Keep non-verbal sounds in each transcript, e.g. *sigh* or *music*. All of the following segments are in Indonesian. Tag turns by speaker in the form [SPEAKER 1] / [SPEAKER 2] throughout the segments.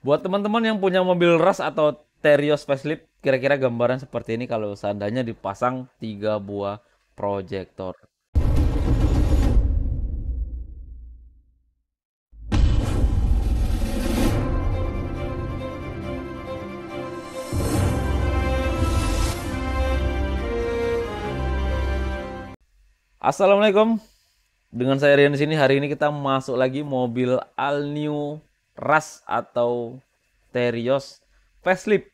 [SPEAKER 1] Buat teman-teman yang punya mobil ras atau Terios facelift, kira-kira gambaran seperti ini kalau seandainya dipasang tiga buah proyektor. Assalamualaikum. Dengan saya Rian di sini hari ini kita masuk lagi mobil all new Ras atau Terios facelift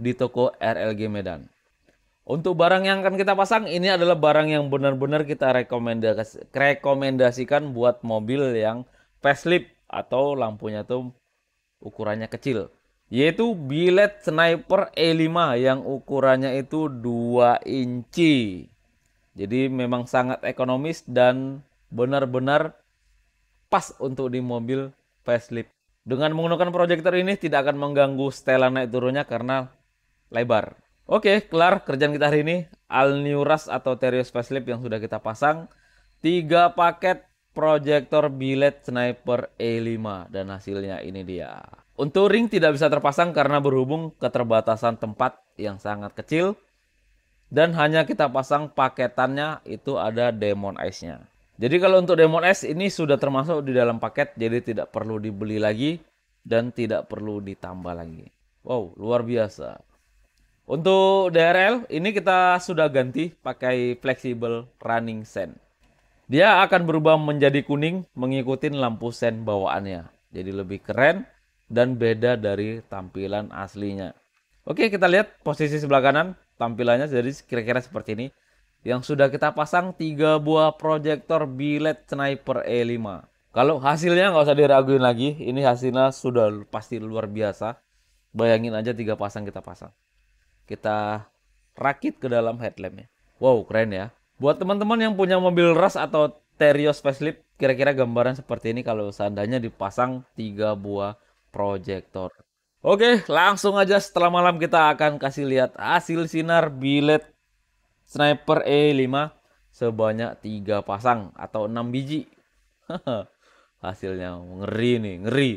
[SPEAKER 1] di toko RLG Medan. Untuk barang yang akan kita pasang, ini adalah barang yang benar-benar kita rekomendasikan buat mobil yang facelift atau lampunya tuh ukurannya kecil. Yaitu bilet sniper E5 yang ukurannya itu 2 inci. Jadi memang sangat ekonomis dan benar-benar pas untuk di mobil facelift dengan menggunakan proyektor ini tidak akan mengganggu setelan naik turunnya karena lebar. Oke, kelar kerjaan kita hari ini. Alnuras atau Terios facelift yang sudah kita pasang. tiga paket proyektor billet sniper E5 dan hasilnya ini dia. Untuk ring tidak bisa terpasang karena berhubung keterbatasan tempat yang sangat kecil dan hanya kita pasang paketannya itu ada Demon Ice-nya. Jadi kalau untuk Demon S ini sudah termasuk di dalam paket jadi tidak perlu dibeli lagi dan tidak perlu ditambah lagi. Wow, luar biasa. Untuk DRL ini kita sudah ganti pakai flexible running sen. Dia akan berubah menjadi kuning mengikuti lampu sen bawaannya. Jadi lebih keren dan beda dari tampilan aslinya. Oke, kita lihat posisi sebelah kanan tampilannya jadi kira-kira seperti ini yang sudah kita pasang tiga buah proyektor billet sniper E5. Kalau hasilnya nggak usah diraguin lagi, ini hasilnya sudah pasti luar biasa. Bayangin aja tiga pasang kita pasang. Kita rakit ke dalam headlampnya. Wow, keren ya. Buat teman-teman yang punya mobil ras atau Terios facelift, kira-kira gambaran seperti ini kalau seandainya dipasang tiga buah proyektor. Oke, langsung aja setelah malam kita akan kasih lihat hasil sinar bilet sniper E5 sebanyak tiga pasang atau enam biji. *laughs* Hasilnya ngeri nih, ngeri.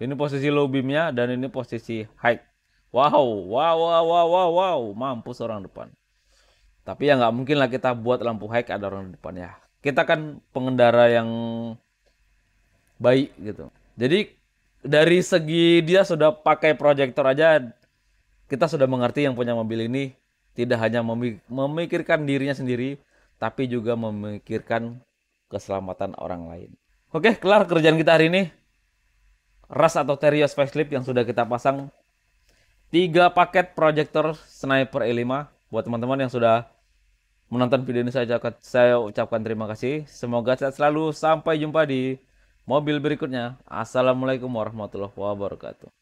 [SPEAKER 1] Ini posisi low beamnya dan ini posisi high. Wow, wow, wow, wow, wow, wow. Mampus orang depan. Tapi ya nggak mungkin lah kita buat lampu high ada orang depan ya. Kita kan pengendara yang baik gitu. Jadi dari segi dia sudah pakai proyektor aja kita sudah mengerti yang punya mobil ini tidak hanya memikirkan dirinya sendiri, tapi juga memikirkan keselamatan orang lain. Oke, kelar kerjaan kita hari ini. Ras atau Terios facelift yang sudah kita pasang. Tiga paket proyektor Sniper E5 buat teman-teman yang sudah menonton video ini saya ucapkan, terima kasih. Semoga sehat selalu. Sampai jumpa di mobil berikutnya. Assalamualaikum warahmatullahi wabarakatuh.